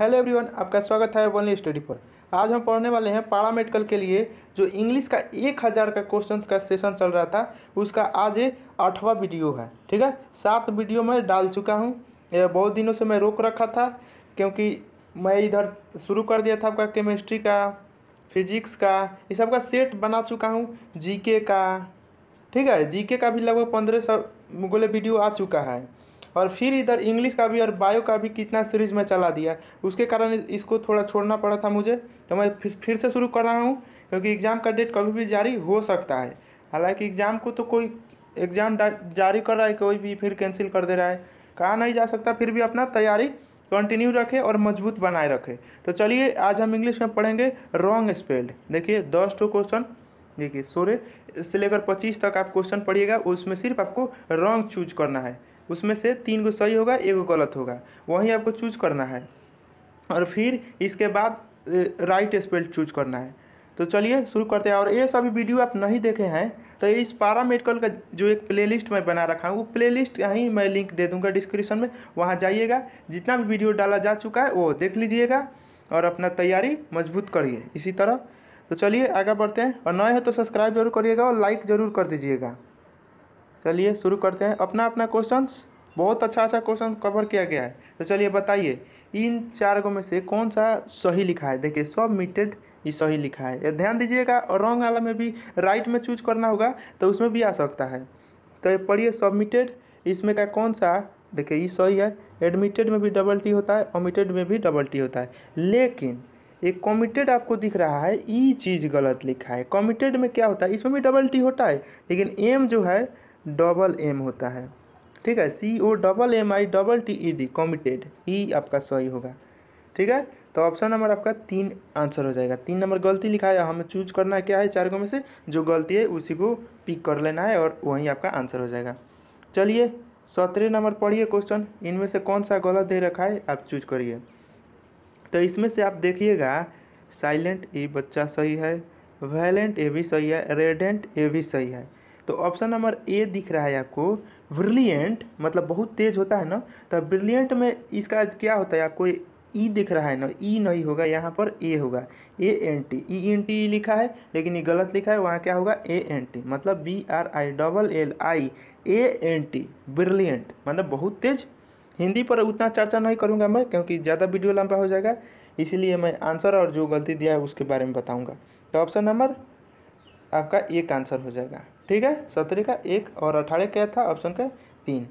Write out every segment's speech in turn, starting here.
Hello everyone आपका स्वागत है वनली स्टडी पर आज हम पढ़ने वाले हैं पारा मेडिकल के लिए जो इंग्लिश का एक हज़ार का क्वेश्चन का सेशन चल रहा था उसका आज ये आठवां वीडियो है ठीक है सात वीडियो मैं डाल चुका हूँ बहुत दिनों से मैं रोक रखा था क्योंकि मैं इधर शुरू कर दिया था आपका केमिस्ट्री का फिजिक्स का ये सब का सेट बना चुका हूँ जी का ठीक है जी का भी लगभग पंद्रह सौ गोले वीडियो आ चुका है और फिर इधर इंग्लिश का भी और बायो का भी कितना सीरीज में चला दिया उसके कारण इसको थोड़ा छोड़ना पड़ा था मुझे तो मैं फिर फिर से शुरू कर रहा हूँ क्योंकि एग्ज़ाम का डेट कभी भी जारी हो सकता है हालांकि एग्ज़ाम को तो कोई एग्ज़ाम जारी कर रहा है कोई भी फिर कैंसिल कर दे रहा है कहा नहीं जा सकता फिर भी अपना तैयारी कंटिन्यू रखे और मजबूत बनाए रखें तो चलिए आज हम इंग्लिश में पढ़ेंगे रॉन्ग स्पेल्ड देखिए दस टू क्वेश्चन देखिए सोरे से लेकर पच्चीस तक आप क्वेश्चन पढ़िएगा उसमें सिर्फ आपको रॉन्ग चूज करना है उसमें से तीन को सही होगा एक गलत होगा वही आपको चूज करना है और फिर इसके बाद राइट स्पेल चूज करना है तो चलिए शुरू करते हैं और ये सभी वीडियो आप नहीं देखे हैं तो इस पारा मेडिकल का जो एक प्लेलिस्ट मैं बना रखा हूँ वो प्लेलिस्ट यहीं मैं लिंक दे दूँगा डिस्क्रिप्शन में वहाँ जाइएगा जितना भी वीडियो डाला जा चुका है वो देख लीजिएगा और अपना तैयारी मजबूत करिए इसी तरह तो चलिए आगे बढ़ते हैं और नए हो तो सब्सक्राइब जरूर करिएगा और लाइक ज़रूर कर दीजिएगा चलिए शुरू करते हैं अपना अपना क्वेश्चंस बहुत अच्छा अच्छा क्वेश्चन कवर किया गया है तो चलिए बताइए इन चार गो में से कौन सा सही लिखा है देखिए सब मिटेड ये सही लिखा है ध्यान दीजिएगा और रॉन्ग वाला में भी राइट में चूज करना होगा तो उसमें भी आ सकता है तो पढ़िए सबमिटेड इसमें का कौन सा देखिए ये सही है एडमिटेड में भी डबल टी होता है ओमिटेड में भी डबल टी होता है लेकिन एक कॉमिटेड आपको दिख रहा है ई चीज़ गलत लिखा है कॉमिटेड में क्या होता है इसमें भी डबल टी होता है लेकिन एम जो है डबल एम होता है ठीक है C O double M I double T E D committed E आपका सही होगा ठीक है तो ऑप्शन नंबर आपका तीन आंसर हो जाएगा तीन नंबर गलती लिखा है हमें चूज करना क्या है चार गो में से जो गलती है उसी को पिक कर लेना है और वहीं आपका आंसर हो जाएगा चलिए सत्रह नंबर पढ़िए क्वेश्चन इनमें से कौन सा गलत दे रखा है आप चूज करिए तो इसमें से आप देखिएगा साइलेंट ए बच्चा सही है वैलेंट ए भी सही है रेडेंट ए भी सही है तो ऑप्शन नंबर ए दिख रहा है आपको ब्रिलियंट मतलब बहुत तेज होता है ना तो ब्रिलियंट में इसका क्या होता है आपको ई e दिख रहा है ना ई e नहीं होगा यहाँ पर ए होगा A N T E N T लिखा है लेकिन ये गलत लिखा है वहाँ क्या होगा ए एन टी मतलब B R I double L I A N T brilliant मतलब बहुत तेज हिंदी पर उतना चर्चा नहीं करूँगा मैं क्योंकि ज़्यादा वीडियो लंबा हो जाएगा इसीलिए मैं आंसर और जो गलती दिया है उसके बारे में बताऊँगा तो ऑप्शन नंबर आपका एक आंसर हो जाएगा ठीक है सत्रह का एक और अठारह क्या था ऑप्शन का तीन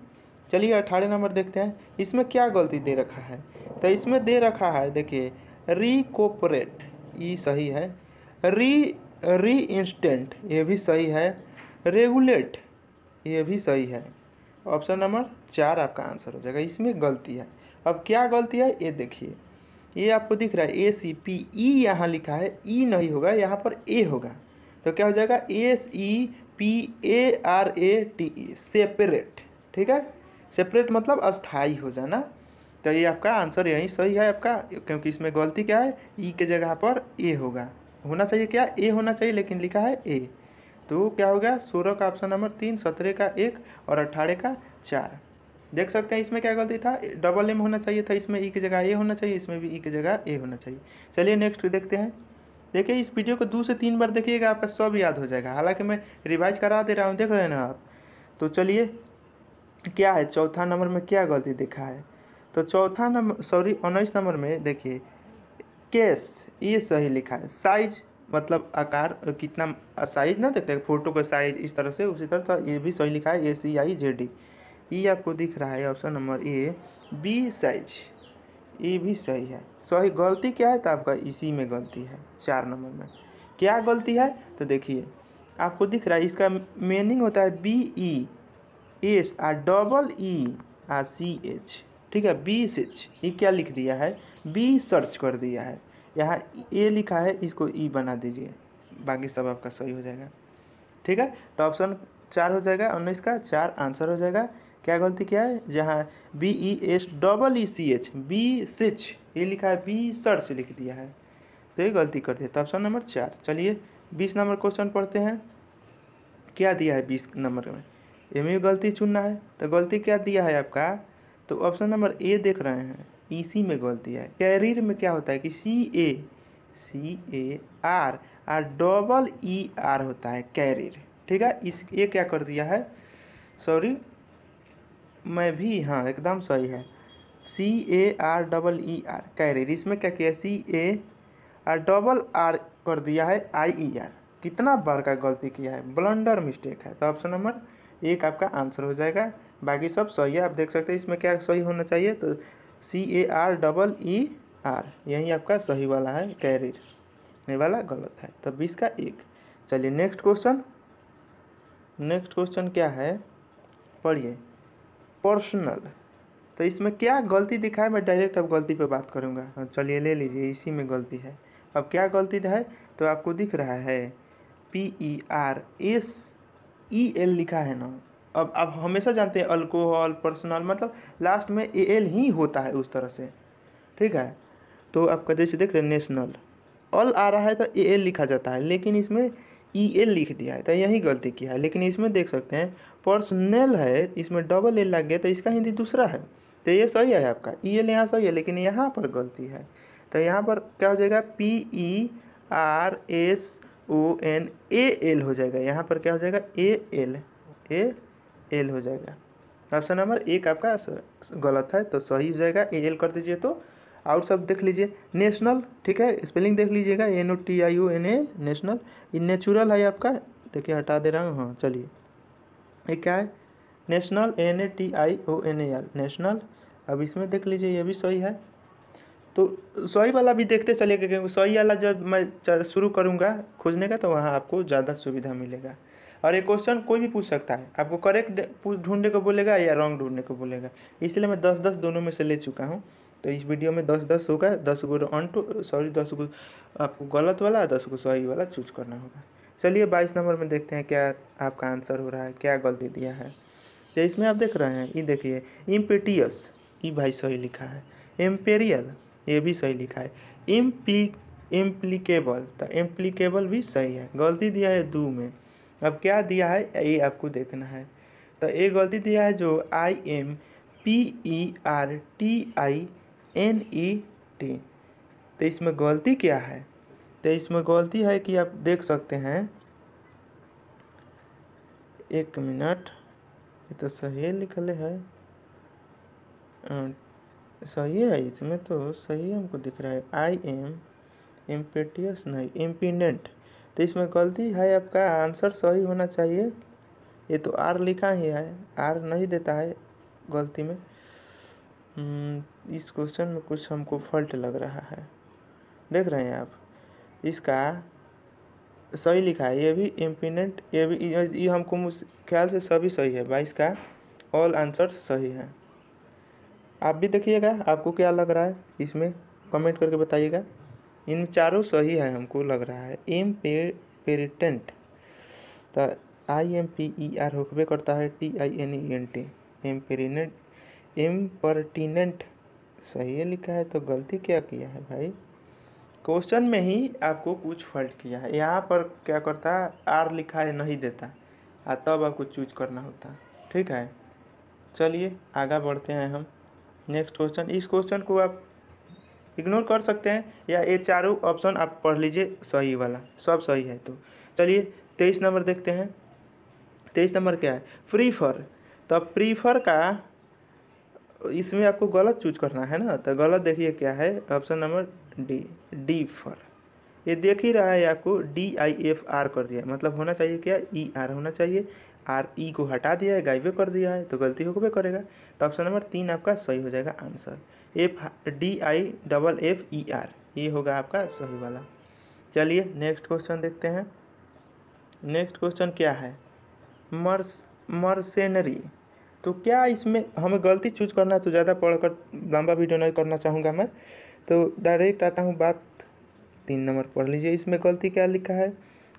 चलिए अठारह नंबर देखते हैं इसमें क्या गलती दे रखा है तो इसमें दे रखा है देखिए रिकोपरेट ये सही है री री इंस्टेंट ये भी सही है रेगुलेट ये भी सही है ऑप्शन नंबर चार आपका आंसर हो जाएगा इसमें गलती है अब क्या गलती है ये देखिए ये आपको दिख रहा है ए सी पी ई यहाँ लिखा है ई e नहीं होगा यहाँ पर ए होगा तो क्या हो जाएगा S E P A R A T E separate ठीक है सेपरेट मतलब अस्थाई हो जाना तो ये आपका आंसर यही सही है आपका क्योंकि इसमें गलती क्या है ई e के जगह पर ए होगा होना चाहिए क्या ए होना चाहिए लेकिन लिखा है ए तो क्या हो गया सोलह का ऑप्शन नंबर तीन सत्रह का एक और अट्ठारह का चार देख सकते हैं इसमें क्या गलती था डबल एम होना चाहिए था इसमें ई e की जगह ए होना चाहिए इसमें भी ई e की जगह ए होना चाहिए चलिए नेक्स्ट देखते हैं देखिए इस वीडियो को दो से तीन बार देखिएगा आपका सब याद हो जाएगा हालांकि मैं रिवाइज करा दे रहा हूँ देख रहे हैं ना आप तो चलिए क्या है चौथा नंबर में क्या गलती देखा है तो चौथा नंबर सॉरी उन्नीस नंबर में देखिए केस ये सही लिखा है साइज मतलब आकार कितना साइज ना देखते हैं फोटो का साइज इस तरह से उसी तरह तो ये भी सही लिखा है ए सी आई जे डी ये आपको दिख रहा है option number A B size ये भी सही है सही गलती क्या है तो आपका इसी में गलती है चार नंबर में क्या गलती है तो देखिए आपको दिख रहा है इसका मीनिंग होता है B E S R double E R C H ठीक है बी एच ये क्या लिख दिया है बी सर्च कर दिया है यहाँ ए लिखा है इसको ई e बना दीजिए बाकी सब आपका सही हो जाएगा ठीक है तो ऑप्शन चार हो जाएगा उन्नीस का चार आंसर हो जाएगा क्या गलती क्या है जहाँ B E S double E C H beseech ये लिखा है बी सर्च लिख दिया है तो ये गलती कर दिया तो ऑप्शन नंबर चार चलिए बीस नंबर क्वेश्चन पढ़ते हैं क्या दिया है बीस नंबर में एम गलती चुनना है तो गलती क्या दिया है आपका तो ऑप्शन नंबर ए देख रहे हैं इसी e में गलती है कैरियर में क्या होता है कि C A C A R R double E R होता है कैरियर ठीक है इस ये क्या कर दिया है सॉरी मैं भी हाँ एकदम सही है C A R double E R career इसमें क्या किया C A R double R कर दिया है आई ई आर कितना बार का गलती किया है ब्लंडर मिस्टेक है तो ऑप्शन नंबर एक आपका आंसर हो जाएगा बाकी सब सही है आप देख सकते हैं इसमें क्या सही होना चाहिए तो C A R double E R यही आपका सही वाला है कैरियर ये वाला गलत है तो बीस का एक चलिए नेक्स्ट क्वेश्चन नेक्स्ट क्वेश्चन क्या है पढ़िए पर्सनल तो इसमें क्या गलती दिखा है मैं डायरेक्ट अब गलती पे बात करूँगा हाँ, चलिए ले लीजिए इसी में गलती है अब क्या गलती है तो आपको दिख रहा है P E R S E L लिखा है ना अब आप हमेशा जानते हैं अल्कोहल पर्सनल मतलब लास्ट में ए एल ही होता है उस तरह से ठीक है तो आपका जैसे देख रहे हैं नेशनल अल आ रहा है तो ए एल लिखा जाता है लेकिन इसमें ई e ए लिख दिया है तो यही गलती किया है लेकिन इसमें देख सकते हैं पर्सनल है इसमें डबल ए लग गया तो इसका हिंदी दूसरा है तो ये सही है आपका ई e एल यहाँ सही है लेकिन यहाँ पर गलती है तो यहाँ पर क्या हो जाएगा P E R S O N A L हो जाएगा यहाँ पर क्या हो जाएगा ए एल ए एल हो जाएगा ऑप्शन नंबर एक आपका गलत है तो सही हो जाएगा ए एल कर दीजिए तो और सब देख लीजिए नेशनल ठीक है स्पेलिंग देख लीजिएगा N O T I O N A national ये नेचुरल है आपका देखिए हटा दे रहा हूँ हाँ चलिए ये क्या है national N A T I O N A L national अब इसमें देख लीजिए ये भी सही है तो सही वाला भी देखते गए क्योंकि सही वाला जब मैं शुरू करूँगा खोजने का तो वहाँ आपको ज़्यादा सुविधा मिलेगा और ये क्वेश्चन कोई भी पूछ सकता है आपको करेक्ट ढूंढने को बोलेगा या रॉन्ग ढूंढने को बोलेगा इसलिए मैं दस दस दोनों में से ले चुका हूँ तो इस वीडियो में दस दस होगा दस गो ऑन टू सॉरी दस गो आपको गलत वाला दस गो सही वाला चूज करना होगा चलिए बाईस नंबर में देखते हैं क्या आपका आंसर हो रहा है क्या गलती दिया है तो इसमें आप देख रहे हैं ये देखिए इम्पेटियस ये भाई सही लिखा है एम्पेरियल ये भी सही लिखा है इम्पी इम्प्लीकेबल तो एम्प्लीकेबल भी सही है गलती दिया है दो में अब क्या दिया है ये आपको देखना है तो ये गलती दिया है जो I M P E R T I N E T तो इसमें गलती क्या है तो इसमें गलती है कि आप देख सकते हैं एक मिनट ये तो सही निकले है सही है इसमें तो सही हमको दिख रहा है आई एम इम्पेटियस नहीं इम्पिडेंट तो इसमें गलती है आपका आंसर सही होना चाहिए ये तो आर लिखा ही है आर नहीं देता है गलती में हम्म, इस क्वेश्चन में कुछ हमको फॉल्ट लग रहा है देख रहे हैं आप इसका सही लिखा है ये भी इम्पिनेंट ये भी ये हमको ख्याल से सभी सही है बाईस का ऑल आंसर सही है आप भी देखिएगा आपको क्या लग रहा है इसमें कमेंट करके बताइएगा इन चारों सही है हमको लग रहा है एम पे पेरिटेंट तो I M P E R होकबे करता है T I N E N T impertinent impertinent सही है लिखा है तो गलती क्या किया है भाई क्वेश्चन में ही आपको कुछ फॉल्ट किया है यहाँ पर क्या करता है आर लिखा है नहीं देता आ तब आपको चूज करना होता ठीक है चलिए आगे बढ़ते हैं हम नेक्स्ट क्वेश्चन इस क्वेश्चन को आप इग्नोर कर सकते हैं या ये चारों ऑप्शन आप पढ़ लीजिए सही वाला सब सही है तो चलिए तेईस नंबर देखते हैं तेईस नंबर क्या है प्रीफर तो प्रीफर का इसमें आपको गलत चूज करना है ना तो गलत देखिए क्या है option number D D for ये देख ही रहा है आपको डी आई एफ आर कर दिया मतलब होना चाहिए क्या ई e आर होना चाहिए आर ई e को हटा दिया है गायबे कर दिया है तो गलती हो गए करेगा तो ऑप्शन नंबर तीन आपका सही हो जाएगा answer F D I double F E R ये होगा आपका सही वाला चलिए नेक्स्ट क्वेश्चन देखते हैं नेक्स्ट क्वेश्चन क्या है मर्स मर्सेनरी तो क्या इसमें हमें गलती चूज करना है तो ज़्यादा पढ़ कर लंबा वीडियो नहीं करना चाहूँगा मैं तो डायरेक्ट आता हूँ बात तीन नंबर पढ़ लीजिए इसमें गलती क्या लिखा है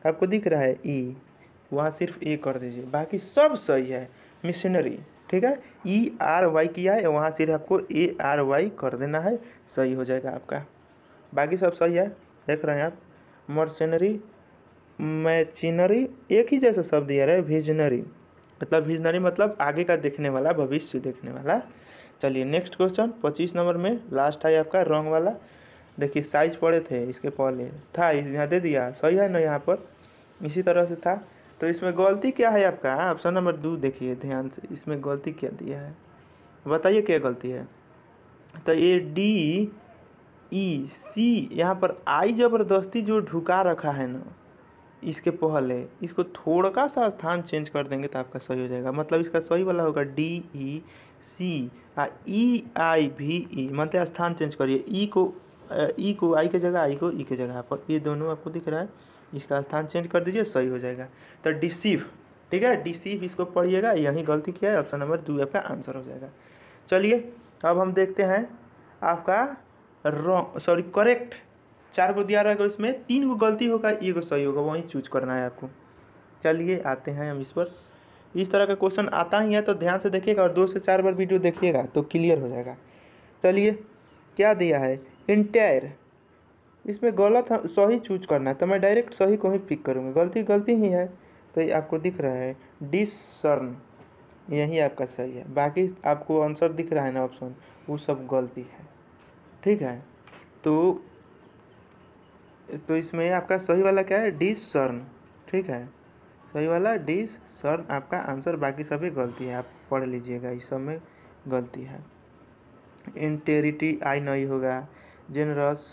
आपको दिख रहा है ई e। वहाँ सिर्फ ए कर दीजिए बाकी सब सही है मिशनरी ठीक है ई आर वाई किया है वहाँ सिर्फ आपको ए आर वाई कर देना है सही हो जाएगा आपका बाकी सब सही है देख रहे हैं आप मर्सनरी मैचिनरी एक ही जैसा शब्द दिया है विजनरी मतलब विजनरी मतलब आगे का देखने वाला भविष्य देखने वाला चलिए नेक्स्ट क्वेश्चन पच्चीस नंबर में लास्ट है आपका रॉन्ग वाला देखिए साइज पड़े थे इसके पहले था यहाँ दे दिया सही है ना यहाँ पर इसी तरह से था तो इसमें गलती क्या है आपका ऑप्शन हाँ, नंबर दो देखिए ध्यान से इसमें गलती क्या दिया है बताइए क्या गलती है तो ये डी ई सी यहाँ पर आई जबरदस्ती जो ढुका रखा है ना इसके पहले इसको थोड़ा सा स्थान चेंज कर देंगे तो आपका सही हो जाएगा मतलब इसका सही वाला होगा डी ई सी आ ई आई भी ई मतलब स्थान चेंज करिए ई e को ई e को आई के जगह आई को ई e के जगह पर ये दोनों आपको दिख रहा है इसका स्थान चेंज कर दीजिए सही हो जाएगा तो डिसीव ठीक है डिसीव इसको पढ़िएगा यही गलती किया है ऑप्शन नंबर दो आपका आंसर हो जाएगा चलिए अब हम देखते हैं आपका रॉन्ग सॉरी करेक्ट चार गो दिया रहेगा उसमें तीन गो गलती होगा एक गो सही होगा वहीं चूज करना है आपको चलिए आते हैं हम इस पर इस तरह का क्वेश्चन आता ही है तो ध्यान से देखिएगा और दो से चार बार वीडियो देखिएगा तो क्लियर हो जाएगा चलिए क्या दिया है इंटायर इसमें गलत सही चूज करना है तो मैं डायरेक्ट सही को ही पिक करूँगा गलती गलती ही है तो ये आपको दिख रहा है डिसर्न यही आपका सही है बाकी आपको आंसर दिख रहा है ना ऑप्शन वो सब गलती है ठीक है तो तो इसमें आपका सही वाला क्या है डी सर्न ठीक है सही वाला डी सर्न आपका आंसर बाकी सभी गलती है आप पढ़ लीजिएगा इस सब में गलती है इंटेरिटी आई नहीं होगा जेनरस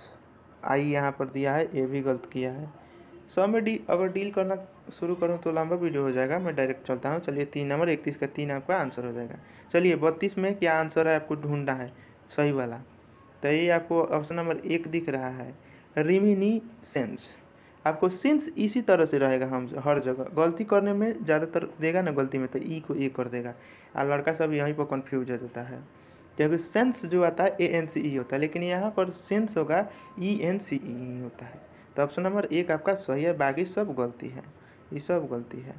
आई यहाँ पर दिया है ये भी गलत किया है सब में डी अगर डील करना शुरू करूँ तो लंबा वीडियो हो जाएगा मैं डायरेक्ट चलता हूँ चलिए तीन नंबर इकतीस का तीन आपका आंसर हो जाएगा चलिए बत्तीस में क्या आंसर है आपको ढूंढना है सही वाला तो ये आपको ऑप्शन नंबर एक दिख रहा है रिमिनी सेंस आपको सिंस इसी तरह से रहेगा हम हर जगह गलती करने में ज़्यादातर देगा ना गलती में तो ई को ए कर देगा और लड़का सब यहीं पर कन्फ्यूज हो जाता है क्योंकि सेंस जो आता है ए एन सी ई होता है लेकिन यहाँ पर सेंस होगा ई एन सी ई होता है तो ऑप्शन नंबर एक आपका सही है बाकी सब गलती है ये सब गलती है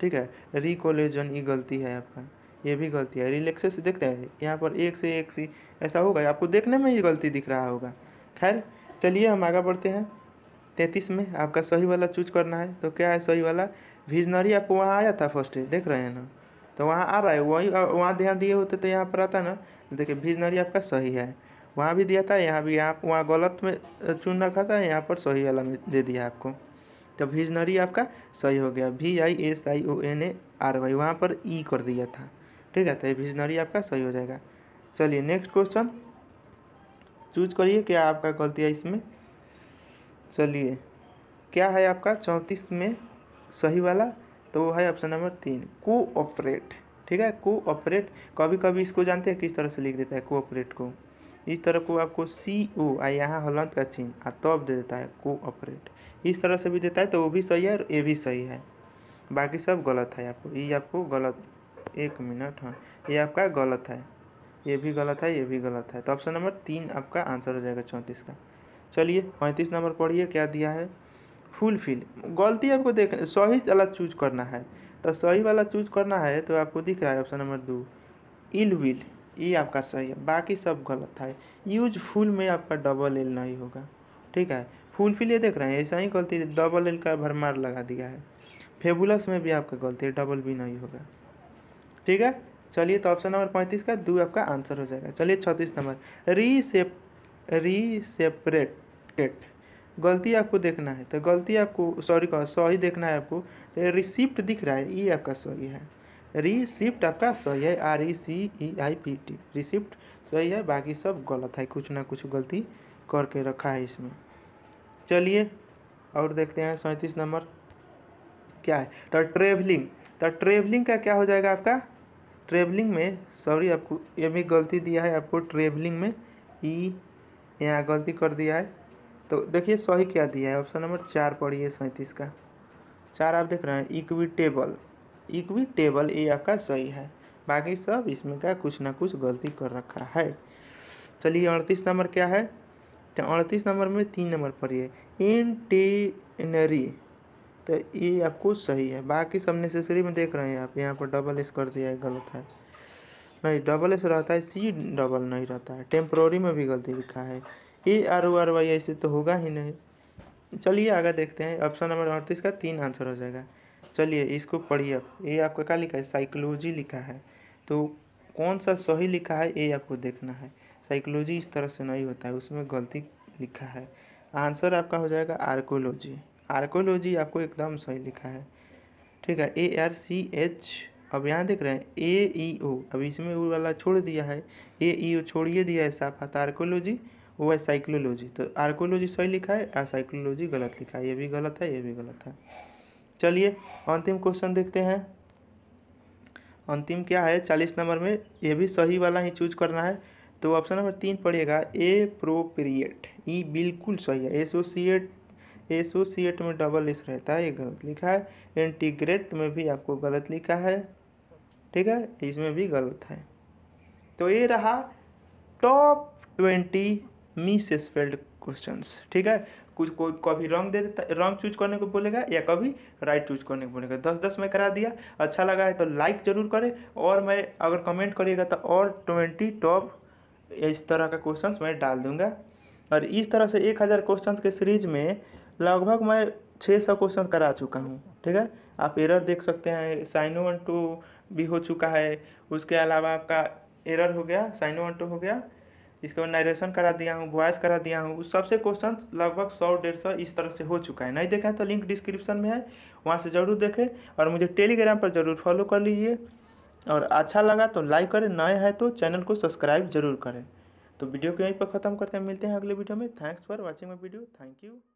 ठीक है रिकोलेजन ये e गलती है आपका ये भी गलती है रिलेक्सेस देखते हैं यहाँ पर एक से एक सी ऐसा होगा आपको देखने में ये गलती दिख रहा होगा खैर चलिए हम आगे बढ़ते हैं तैंतीस में आपका सही वाला चूज करना है तो क्या है सही वाला विजनरी आपको वहाँ आया था फर्स्ट देख रहे हैं ना तो वहाँ आ रहा है वही वहाँ ध्यान दिए होते तो यहाँ पर आता ना तो देखिए विजनरी आपका सही है वहाँ भी दिया था यहाँ भी आप वहाँ गलत में चुन रखा था यहाँ पर सही वाला में दे दिया आपको तो विजनरी आपका सही हो गया V I S I O N A R Y वहाँ पर ई e कर दिया था ठीक है तो ये विजनरी आपका सही हो जाएगा चलिए नेक्स्ट क्वेश्चन चूज करिए क्या आपका गलती है इसमें चलिए क्या है आपका चौंतीस में सही वाला तो वो है ऑप्शन नंबर तीन कोऑपरेट ठीक है कोऑपरेट कभी कभी इसको जानते हैं किस तरह से लिख देता है कोऑपरेट को इस तरह को आपको सी ओ आ यहाँ हलंत का चिन्ह आ तब दे देता है कोऑपरेट इस तरह से भी देता है तो वो भी सही है और ये भी सही है बाकी सब गलत है आपको ये आपको गलत एक मिनट हाँ ये आपका गलत है ये भी गलत है ये भी गलत है तो ऑप्शन नंबर तीन आपका आंसर हो जाएगा चौंतीस का चलिए पैंतीस नंबर पढ़िए क्या दिया है फुलफिल गलती आपको देख सही वाला चूज करना है तो सही वाला चूज करना है तो आपको दिख रहा है ऑप्शन नंबर दो इल विल ये आपका सही है बाकी सब गलत है फुल में आपका डबल एल नहीं होगा ठीक है फुलफिल ये देख रहे हैं ऐसा ही गलती डबल एल का भरमार लगा दिया है फेबुलस में भी आपका गलती है डबल भी नहीं होगा ठीक है चलिए तो ऑप्शन नंबर पैंतीस का दो आपका आंसर हो जाएगा चलिए छत्तीस नंबर रीसेप रीसेपरेटेड गलती आपको देखना है तो गलती आपको सॉरी सही देखना है आपको तो रिसिप्ट दिख रहा है ये आपका सही है रिसिप्ट आपका सही है R E C E I P T receipt सही है बाकी सब गलत है कुछ ना कुछ गलती करके रखा है इसमें चलिए और देखते हैं सैंतीस नंबर क्या है तो ट्रेवलिंग तो ट्रेवलिंग का क्या हो जाएगा आपका ट्रेवलिंग में सॉरी आपको ये भी गलती दिया है आपको ट्रेवलिंग में ई यहाँ गलती कर दिया है तो देखिए सही क्या दिया है ऑप्शन नंबर चार पढ़िए सैंतीस का चार आप देख रहे हैं इक्विटेबल इक्विटेबल ये आपका सही है बाकी सब इसमें का कुछ ना कुछ गलती कर रखा है चलिए अड़तीस नंबर क्या है तो अड़तीस नंबर में तीन नंबर पढ़िए इंटेनरी तो ये आपको सही है बाकी सब नेसेसरी में देख रहे हैं आप यहाँ पर डबल एस कर दिया है गलत है नहीं डबल एस रहता है सी डबल नहीं रहता है टेम्प्रोरी में भी गलती लिखा है A R O R Y ऐसे तो होगा ही नहीं चलिए आगे देखते हैं ऑप्शन नंबर अड़तीस का तीन आंसर हो जाएगा चलिए इसको पढ़िए आप ये आपका क्या लिखा है साइकोलॉजी लिखा है तो कौन सा सही लिखा है ये आपको देखना है साइकोलॉजी इस तरह से नहीं होता है उसमें गलती लिखा है आंसर आपका हो जाएगा आर्कोलॉजी आर्कोलॉजी आपको एकदम सही लिखा है ठीक है ए आर सी एच अब यहाँ देख रहे हैं ए ई ओ अब इसमें वो वाला छोड़ दिया है ए ई ओ छोड़िए दिया है साफ हाथ आर्कोलॉजी वो है साइक्लोलॉजी तो आर्कोलॉजी सही लिखा है और साइक्लोलॉजी गलत लिखा है ये भी गलत है ये भी गलत है चलिए अंतिम क्वेश्चन देखते हैं अंतिम क्या है चालीस नंबर में ये भी सही वाला ही चूज करना है तो ऑप्शन नंबर तीन पड़ेगा ए प्रोप्रिएट ई बिल्कुल सही है एसोसिएट एसोसिएट में डबल एस रहता है ये गलत लिखा है इंटीग्रेट में भी आपको गलत लिखा है ठीक है इसमें भी गलत है तो ये रहा top twenty misspelled questions ठीक है कुछ कोई कभी रॉन्ग दे देता रॉन्ग चूज करने को बोलेगा या कभी राइट चूज करने को बोलेगा दस दस में करा दिया अच्छा लगा है तो लाइक ज़रूर करें और मैं अगर कमेंट करिएगा तो और ट्वेंटी टॉप इस तरह का क्वेश्चंस मैं डाल दूंगा और इस तरह से एक हज़ार क्वेश्चन के सीरीज में लगभग मैं छः सौ क्वेश्चन करा चुका हूँ ठीक है आप एरर देख सकते हैं साइनो वन टू भी हो चुका है उसके अलावा आपका एरर हो गया साइनो वन टू हो गया इसके बाद नरेशन करा दिया हूँ वॉइस करा दिया हूँ उस सबसे क्वेश्चन लगभग सौ डेढ़ सौ इस तरह से हो चुका है नहीं देखा है तो लिंक डिस्क्रिप्शन में है वहाँ से ज़रूर देखें और मुझे टेलीग्राम पर ज़रूर फॉलो कर लीजिए और अच्छा लगा तो लाइक करें नए हैं तो चैनल को सब्सक्राइब जरूर करें तो वीडियो को यहीं पर ख़त्म करते हैं मिलते हैं अगले वीडियो में thanks for watching my video thank you